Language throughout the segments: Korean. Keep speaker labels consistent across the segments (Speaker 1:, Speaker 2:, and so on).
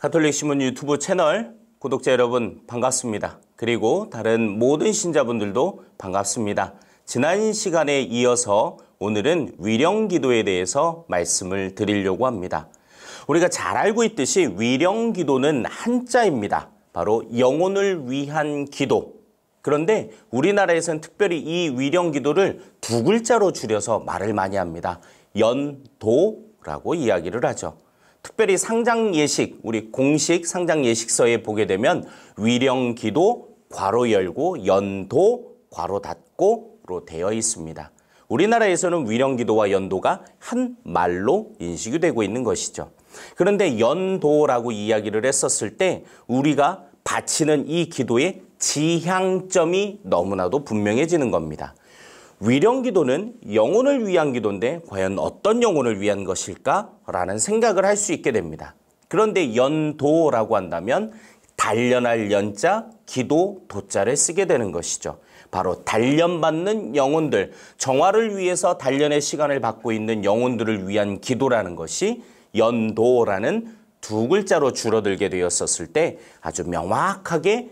Speaker 1: 가톨릭 신문 유튜브 채널 구독자 여러분 반갑습니다. 그리고 다른 모든 신자분들도 반갑습니다. 지난 시간에 이어서 오늘은 위령 기도에 대해서 말씀을 드리려고 합니다. 우리가 잘 알고 있듯이 위령 기도는 한자입니다. 바로 영혼을 위한 기도. 그런데 우리나라에서는 특별히 이 위령 기도를 두 글자로 줄여서 말을 많이 합니다. 연도라고 이야기를 하죠. 특별히 상장 예식, 우리 공식 상장 예식서에 보게 되면 위령기도 괄호 열고 연도 괄호 닫고로 되어 있습니다. 우리나라에서는 위령기도와 연도가 한 말로 인식이 되고 있는 것이죠. 그런데 연도라고 이야기를 했었을 때 우리가 바치는 이 기도의 지향점이 너무나도 분명해지는 겁니다. 위령 기도는 영혼을 위한 기도인데 과연 어떤 영혼을 위한 것일까라는 생각을 할 수 있게 됩니다. 그런데 연도라고 한다면 단련할 연자, 기도, 도자를 쓰게 되는 것이죠. 바로 단련받는 영혼들, 정화를 위해서 단련의 시간을 받고 있는 영혼들을 위한 기도라는 것이 연도라는 두 글자로 줄어들게 되었었을 때 아주 명확하게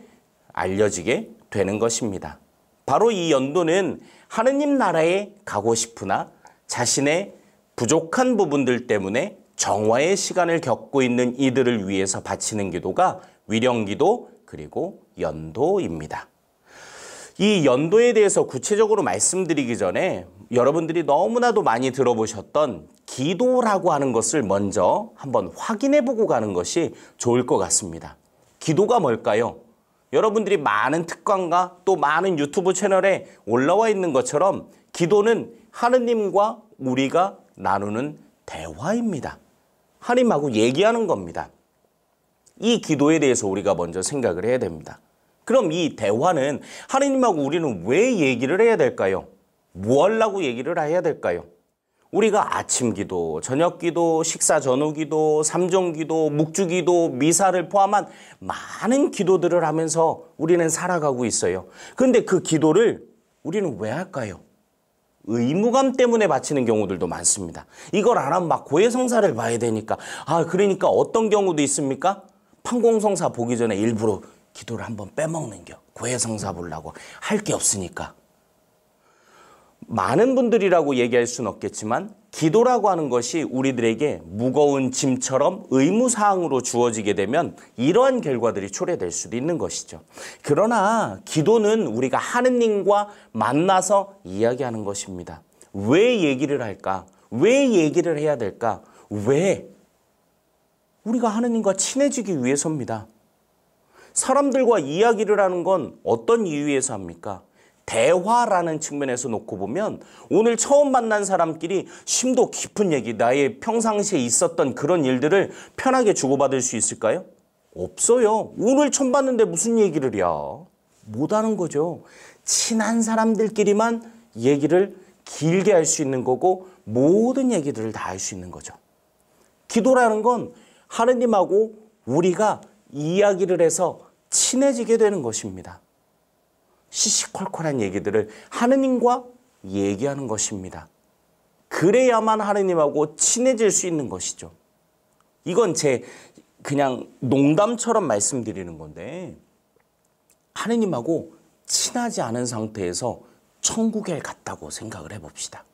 Speaker 1: 알려지게 되는 것입니다. 바로 이 연도는 하느님 나라에 가고 싶으나 자신의 부족한 부분들 때문에 정화의 시간을 겪고 있는 이들을 위해서 바치는 기도가 위령기도 그리고 연도입니다. 이 연도에 대해서 구체적으로 말씀드리기 전에 여러분들이 너무나도 많이 들어보셨던 기도라고 하는 것을 먼저 한번 확인해 보고 가는 것이 좋을 것 같습니다. 기도가 뭘까요? 여러분들이 많은 특강과 또 많은 유튜브 채널에 올라와 있는 것처럼 기도는 하느님과 우리가 나누는 대화입니다. 하나님하고 얘기하는 겁니다. 이 기도에 대해서 우리가 먼저 생각을 해야 됩니다. 그럼 이 대화는 하느님하고 우리는 왜 얘기를 해야 될까요? 무하라고 뭐 얘기를 해야 될까요? 우리가 아침 기도, 저녁 기도, 식사 전후 기도, 삼종 기도, 묵주 기도, 미사를 포함한 많은 기도들을 하면서 우리는 살아가고 있어요. 그런데 그 기도를 우리는 왜 할까요? 의무감 때문에 바치는 경우들도 많습니다. 이걸 안 하면 막 고해성사를 봐야 되니까. 아, 그러니까 어떤 경우도 있습니까? 판공성사 보기 전에 일부러 기도를 한번 빼먹는 겨. 고해성사 보려고. 할 게 없으니까. 많은 분들이라고 얘기할 수는 없겠지만 기도라고 하는 것이 우리들에게 무거운 짐처럼 의무사항으로 주어지게 되면 이러한 결과들이 초래될 수도 있는 것이죠. 그러나 기도는 우리가 하느님과 만나서 이야기하는 것입니다. 왜 얘기를 할까? 왜 얘기를 해야 될까? 왜? 우리가 하느님과 친해지기 위해서입니다. 사람들과 이야기를 하는 건 어떤 이유에서 합니까? 대화라는 측면에서 놓고 보면 오늘 처음 만난 사람끼리 심도 깊은 얘기, 나의 평상시에 있었던 그런 일들을 편하게 주고받을 수 있을까요? 없어요. 오늘 처음 봤는데 무슨 얘기를 이야. 못하는 거죠. 친한 사람들끼리만 얘기를 길게 할 수 있는 거고 모든 얘기들을 다 할 수 있는 거죠. 기도라는 건 하느님하고 우리가 이야기를 해서 친해지게 되는 것입니다. 시시콜콜한 얘기들을 하느님과 얘기하는 것입니다. 그래야만 하느님하고 친해질 수 있는 것이죠. 이건 제 그냥 농담처럼 말씀드리는 건데 하느님하고 친하지 않은 상태에서 천국에 갔다고 생각을 해봅시다.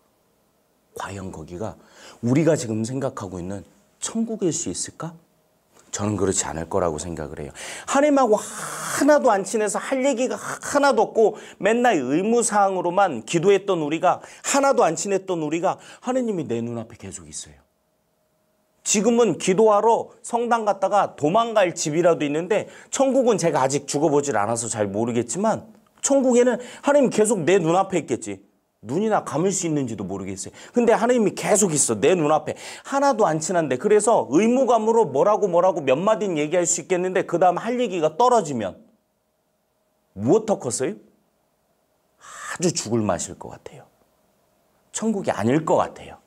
Speaker 1: 과연 거기가 우리가 지금 생각하고 있는 천국일 수 있을까? 저는 그렇지 않을 거라고 생각을 해요. 하나님하고 하나도 안 친해서 할 얘기가 하나도 없고 맨날 의무사항으로만 기도했던 우리가 하나도 안 친했던 우리가 하나님이 내 눈앞에 계속 있어요. 지금은 기도하러 성당 갔다가 도망갈 집이라도 있는데 천국은 제가 아직 죽어보질 않아서 잘 모르겠지만 천국에는 하나님 계속 내 눈앞에 있겠지. 눈이나 감을 수 있는지도 모르겠어요. 근데 하나님이 계속 있어. 내 눈앞에. 하나도 안 친한데. 그래서 의무감으로 뭐라고 뭐라고 몇 마디는 얘기할 수 있겠는데 그 다음 할 얘기가 떨어지면 무엇 더 컸어요? 아주 죽을 맛일 것 같아요. 천국이 아닐 것 같아요.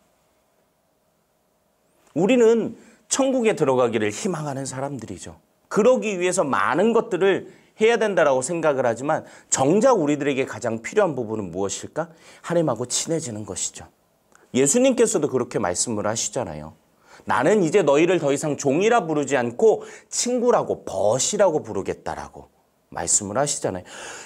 Speaker 1: 우리는 천국에 들어가기를 희망하는 사람들이죠. 그러기 위해서 많은 것들을 해야 된다라고 생각을 하지만 정작 우리들에게 가장 필요한 부분은 무엇일까? 하나님하고 친해지는 것이죠. 예수님께서도 그렇게 말씀을 하시잖아요. 나는 이제 너희를 더 이상 종이라 부르지 않고 친구라고 벗이라고 부르겠다라고 말씀을 하시잖아요.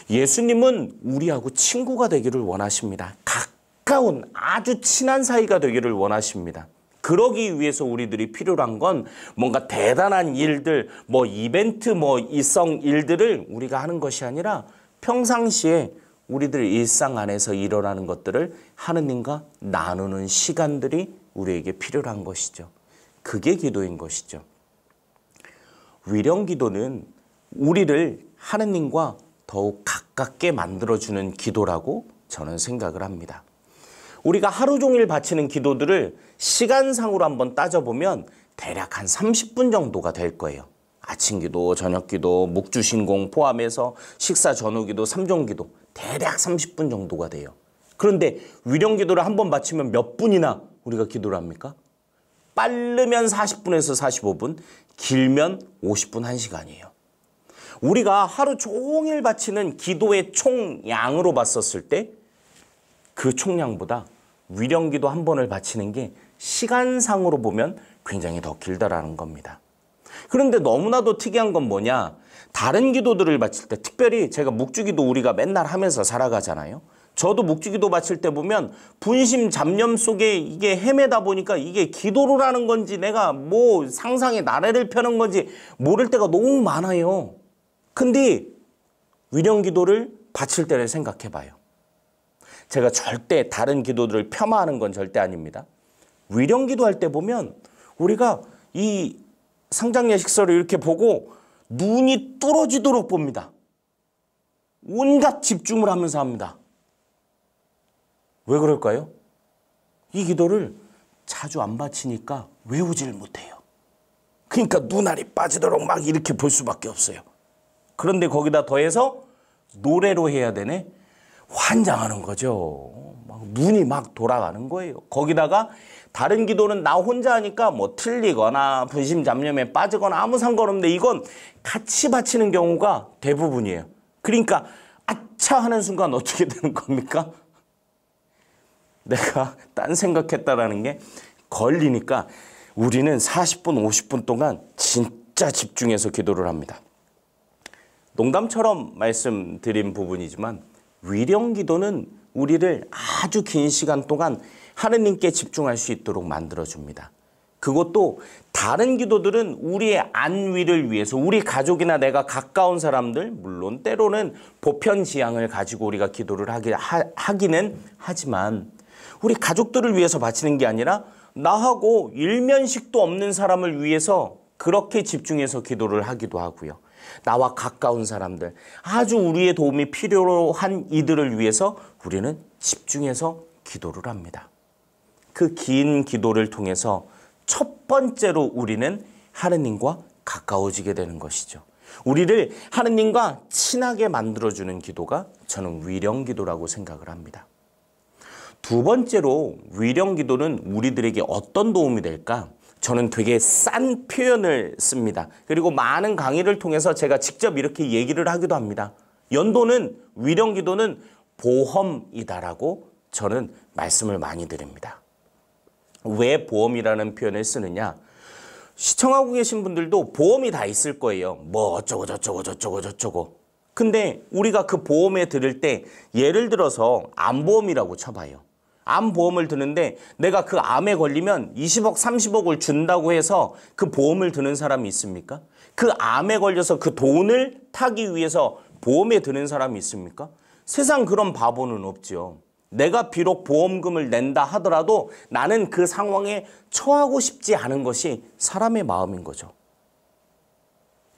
Speaker 1: 예수님은 우리하고 친구가 되기를 원하십니다. 가까운 아주 친한 사이가 되기를 원하십니다. 그러기 위해서 우리들이 필요한 건 뭔가 대단한 일들, 뭐 이벤트, 뭐 일성 일들을 우리가 하는 것이 아니라 평상시에 우리들 일상 안에서 일어나는 것들을 하느님과 나누는 시간들이 우리에게 필요한 것이죠. 그게 기도인 것이죠. 위령 기도는 우리를 하느님과 더욱 가깝게 만들어주는 기도라고 저는 생각을 합니다. 우리가 하루 종일 바치는 기도들을 시간상으로 한번 따져보면 대략 한 30분 정도가 될 거예요. 아침 기도, 저녁 기도, 묵주 신공 포함해서 식사 전후 기도, 삼종 기도 대략 30분 정도가 돼요. 그런데 위령 기도를 한번 바치면 몇 분이나 우리가 기도를 합니까? 빠르면 40분에서 45분, 길면 50분, 1시간이에요. 우리가 하루 종일 바치는 기도의 총량으로 봤었을 때그 총량보다 위령기도 한 번을 바치는 게 시간상으로 보면 굉장히 더 길다라는 겁니다. 그런데 너무나도 특이한 건 뭐냐? 다른 기도들을 바칠 때 특별히 제가 묵주기도 우리가 맨날 하면서 살아가잖아요. 저도 묵주기도 바칠 때 보면 분심 잡념 속에 이게 헤매다 보니까 이게 기도로라는 건지 내가 뭐 상상의 나래를 펴는 건지 모를 때가 너무 많아요. 근데 위령 기도를 바칠 때를 생각해 봐요. 제가 절대 다른 기도들을 폄하하는 건 절대 아닙니다. 위령 기도할 때 보면 우리가 이 상장 예식서를 이렇게 보고 눈이 뚫어지도록 봅니다. 온갖 집중을 하면서 합니다. 왜 그럴까요? 이 기도를 자주 안 바치니까 외우질 못해요. 그러니까 눈알이 빠지도록 막 이렇게 볼 수밖에 없어요. 그런데 거기다 더해서 노래로 해야 되네. 환장하는 거죠. 막 눈이 막 돌아가는 거예요. 거기다가 다른 기도는 나 혼자 하니까 뭐 틀리거나 분심잡념에 빠지거나 아무 상관없는데 이건 같이 바치는 경우가 대부분이에요. 그러니까 아차 하는 순간 어떻게 되는 겁니까? 내가 딴 생각했다라는 게 걸리니까 우리는 40분, 50분 동안 진짜 집중해서 기도를 합니다. 농담처럼 말씀드린 부분이지만 위령 기도는 우리를 아주 긴 시간 동안 하느님께 집중할 수 있도록 만들어줍니다. 그것도 다른 기도들은 우리의 안위를 위해서 우리 가족이나 내가 가까운 사람들 물론 때로는 보편 지향을 가지고 우리가 기도를 하기, 하, 기는 하지만 우리 가족들을 위해서 바치는 게 아니라 나하고 일면식도 없는 사람을 위해서 그렇게 집중해서 기도를 하기도 하고요. 나와 가까운 사람들, 아주 우리의 도움이 필요한 로 이들을 위해서 우리는 집중해서 기도를 합니다. 그 긴 기도를 통해서 첫 번째로 우리는 하느님과 가까워지게 되는 것이죠. 우리를 하느님과 친하게 만들어주는 기도가 저는 위령 기도라고 생각을 합니다. 두 번째로 위령 기도는 우리들에게 어떤 도움이 될까? 저는 되게 싼 표현을 씁니다. 그리고 많은 강의를 통해서 제가 직접 이렇게 얘기를 하기도 합니다. 연도는 위령 기도는 보험이다라고 저는 말씀을 많이 드립니다. 왜 보험이라는 표현을 쓰느냐? 시청하고 계신 분들도 보험이 다 있을 거예요. 뭐 어쩌고 저쩌고 저쩌고 저쩌고. 근데 우리가 그 보험에 들을 때 예를 들어서 암보험이라고 쳐봐요. 암 보험을 드는데 내가 그 암에 걸리면 20억, 30억을 준다고 해서 그 보험을 드는 사람이 있습니까? 그 암에 걸려서 그 돈을 타기 위해서 보험에 드는 사람이 있습니까? 세상 그런 바보는 없죠 내가 비록 보험금을 낸다 하더라도 나는 그 상황에 처하고 싶지 않은 것이 사람의 마음인 거죠.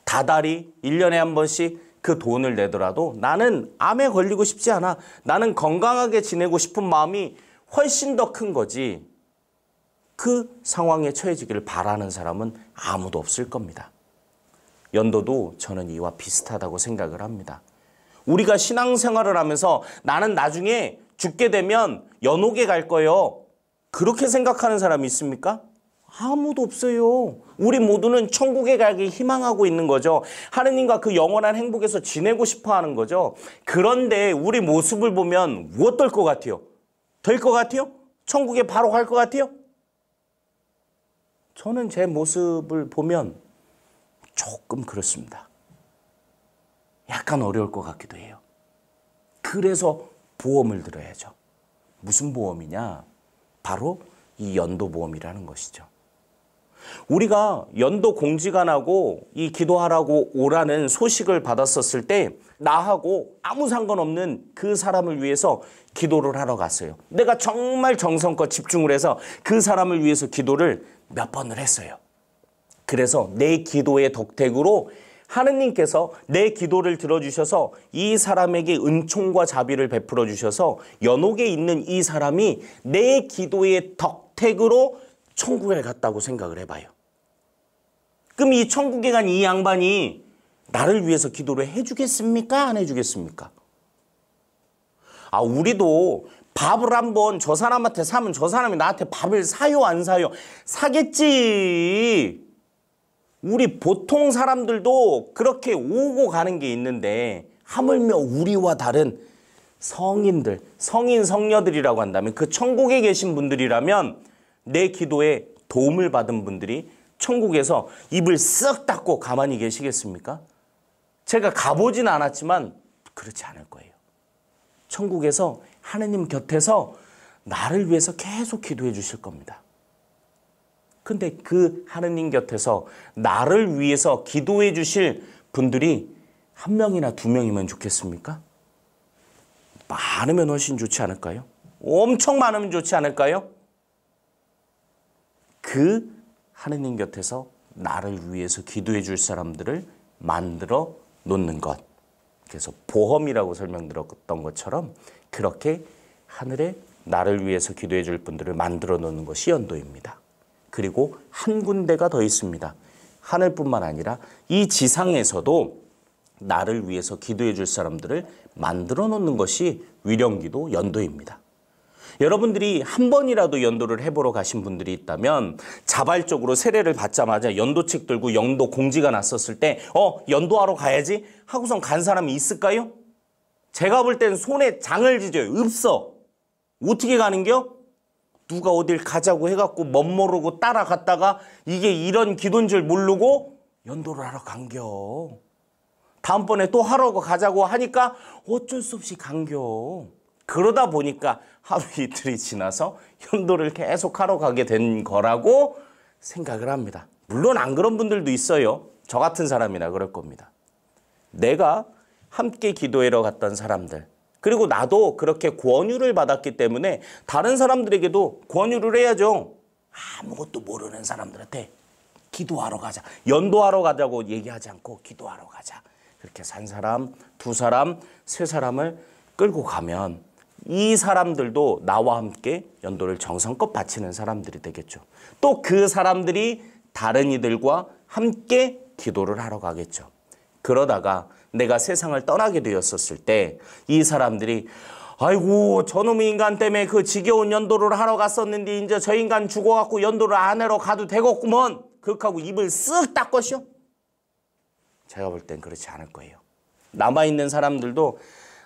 Speaker 1: 다달이 1년에 한 번씩 그 돈을 내더라도 나는 암에 걸리고 싶지 않아. 나는 건강하게 지내고 싶은 마음이 훨씬 더 큰 거지 그 상황에 처해지기를 바라는 사람은 아무도 없을 겁니다. 연도도 저는 이와 비슷하다고 생각을 합니다. 우리가 신앙생활을 하면서 나는 나중에 죽게 되면 연옥에 갈 거예요. 그렇게 생각하는 사람이 있습니까? 아무도 없어요. 우리 모두는 천국에 가기 희망하고 있는 거죠. 하느님과 그 영원한 행복에서 지내고 싶어 하는 거죠. 그런데 우리 모습을 보면 무엇 떨것 같아요? 될것 같아요? 천국에 바로 갈 것 같아요? 저는 제 모습을 보면 조금 그렇습니다. 약간 어려울 것 같기도 해요. 그래서 보험을 들어야죠. 무슨 보험이냐? 바로 이 연도보험이라는 것이죠. 우리가 연도 공지가 나고 이 기도하라고 오라는 소식을 받았었을 때 나하고 아무 상관없는 그 사람을 위해서 기도를 하러 갔어요. 내가 정말 정성껏 집중을 해서 그 사람을 위해서 기도를 몇 번을 했어요. 그래서 내 기도의 덕택으로 하느님께서 내 기도를 들어주셔서 이 사람에게 은총과 자비를 베풀어 주셔서 연옥에 있는 이 사람이 내 기도의 덕택으로 천국에 갔다고 생각을 해봐요. 그럼 이 천국에 간 이 양반이 나를 위해서 기도를 해주겠습니까? 안 해주겠습니까? 아, 우리도 밥을 한번 저 사람한테 사면 저 사람이 나한테 밥을 사요, 안 사요? 사겠지. 우리 보통 사람들도 그렇게 오고 가는 게 있는데 하물며 우리와 다른 성인들, 성인, 성녀들이라고 한다면 그 천국에 계신 분들이라면 내 기도에 도움을 받은 분들이 천국에서 입을 쓱 닫고 가만히 계시겠습니까? 제가 가보진 않았지만 그렇지 않을 거예요. 천국에서 하느님 곁에서 나를 위해서 계속 기도해 주실 겁니다. 근데 그 하느님 곁에서 나를 위해서 기도해 주실 분들이 한 명이나 두 명이면 좋겠습니까? 많으면 훨씬 좋지 않을까요? 엄청 많으면 좋지 않을까요? 그 하느님 곁에서 나를 위해서 기도해 줄 사람들을 만들어 놓는 것. 그래서 보험이라고 설명드렸던 것처럼 그렇게 하늘에 나를 위해서 기도해 줄 분들을 만들어 놓는 것이 연도입니다. 그리고 한 군데가 더 있습니다. 하늘뿐만 아니라 이 지상에서도 나를 위해서 기도해 줄 사람들을 만들어 놓는 것이 위령기도 연도입니다. 여러분들이 한 번이라도 연도를 해보러 가신 분들이 있다면 자발적으로 세례를 받자마자 연도책 들고 연도 공지가 났었을 때 어, 연도하러 가야지 하고선 간 사람이 있을까요? 제가 볼 땐 손에 장을 지져요. 없어. 어떻게 가는겨? 누가 어딜 가자고 해갖고 멋모르고 따라갔다가 이게 이런 기도인 줄 모르고 연도를 하러 간겨. 다음번에 또 하러 가자고 하니까 어쩔 수 없이 간겨. 그러다 보니까 하루 이틀이 지나서 현도를 계속 하러 가게 된 거라고 생각을 합니다. 물론 안 그런 분들도 있어요. 저 같은 사람이나 그럴 겁니다. 내가 함께 기도해러 갔던 사람들 그리고 나도 그렇게 권유를 받았기 때문에 다른 사람들에게도 권유를 해야죠. 아무것도 모르는 사람들한테 기도하러 가자. 연도하러 가자고 얘기하지 않고 기도하러 가자. 그렇게 산 사람, 두 사람, 세 사람을 끌고 가면 이 사람들도 나와 함께 연도를 정성껏 바치는 사람들이 되겠죠. 또 그 사람들이 다른 이들과 함께 기도를 하러 가겠죠. 그러다가 내가 세상을 떠나게 되었었을 때 이 사람들이 아이고 저놈 인간 때문에 그 지겨운 연도를 하러 갔었는데 이제 저 인간 죽어갖고 연도를 안 하러 가도 되겠구먼 그렇하고 입을 쓱닦으시 제가 볼 땐 그렇지 않을 거예요 남아있는 사람들도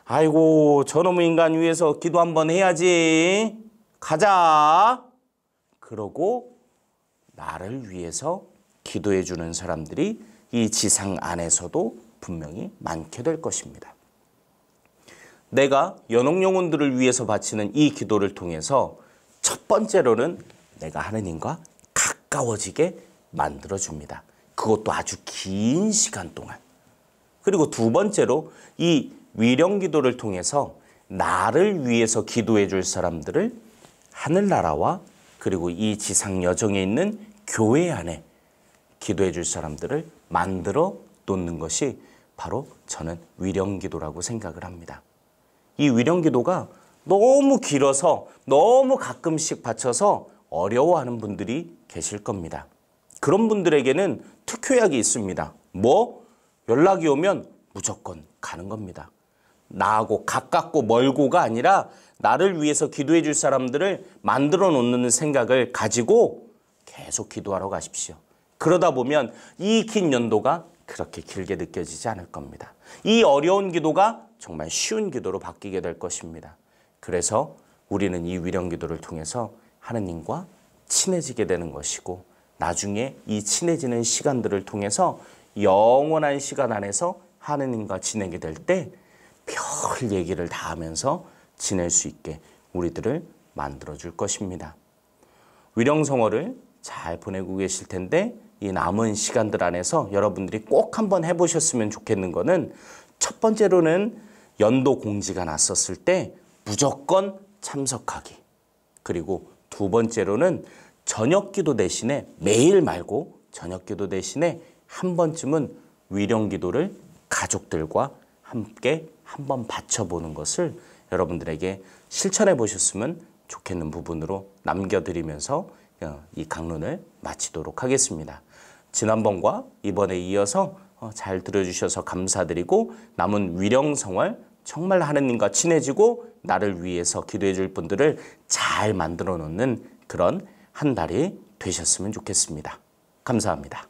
Speaker 1: 아이고 저놈의 인간 위해서 기도 한번 해야지 가자 그러고 나를 위해서 기도해 주는 사람들이 이 지상 안에서도 분명히 많게 될 것입니다. 내가 연옥 영혼들을 위해서 바치는 이 기도를 통해서 첫 번째로는 내가 하느님과 가까워지게 만들어 줍니다. 그것도 아주 긴 시간 동안. 그리고 두 번째로 이 위령 기도를 통해서 나를 위해서 기도해 줄 사람들을 하늘나라와 그리고 이 지상 여정에 있는 교회 안에 기도해 줄 사람들을 만들어 놓는 것이 바로 저는 위령 기도라고 생각을 합니다. 이 위령 기도가 너무 길어서 너무 가끔씩 바쳐서 어려워하는 분들이 계실 겁니다. 그런 분들에게는 특효약이 있습니다. 뭐? 연락이 오면 무조건 가는 겁니다. 나하고 가깝고 멀고가 아니라 나를 위해서 기도해 줄 사람들을 만들어 놓는 생각을 가지고 계속 기도하러 가십시오. 그러다 보면 이 긴 연도가 그렇게 길게 느껴지지 않을 겁니다. 이 어려운 기도가 정말 쉬운 기도로 바뀌게 될 것입니다. 그래서 우리는 이 위령 기도를 통해서 하느님과 친해지게 되는 것이고 나중에 이 친해지는 시간들을 통해서 영원한 시간 안에서 하느님과 지내게 될때 별 얘기를 다 하면서 지낼 수 있게 우리들을 만들어 줄 것입니다. 위령성어를 잘 보내고 계실 텐데 이 남은 시간들 안에서 여러분들이 꼭 한번 해보셨으면 좋겠는 거는 첫 번째로는 연도 공지가 났었을 때 무조건 참석하기. 그리고 두 번째로는 저녁 기도 대신에 매일 말고 저녁 기도 대신에 한 번쯤은 위령 기도를 가족들과 함께 한번 받쳐보는 것을 여러분들에게 실천해 보셨으면 좋겠는 부분으로 남겨드리면서 어, 이 강론을 마치도록 하겠습니다. 지난번과 이번에 이어서 어, 잘 들어주셔서 감사드리고 남은 위령성활 정말 하느님과 친해지고 나를 위해서 기도해 줄 분들을 잘 만들어 놓는 그런 한 달이 되셨으면 좋겠습니다. 감사합니다.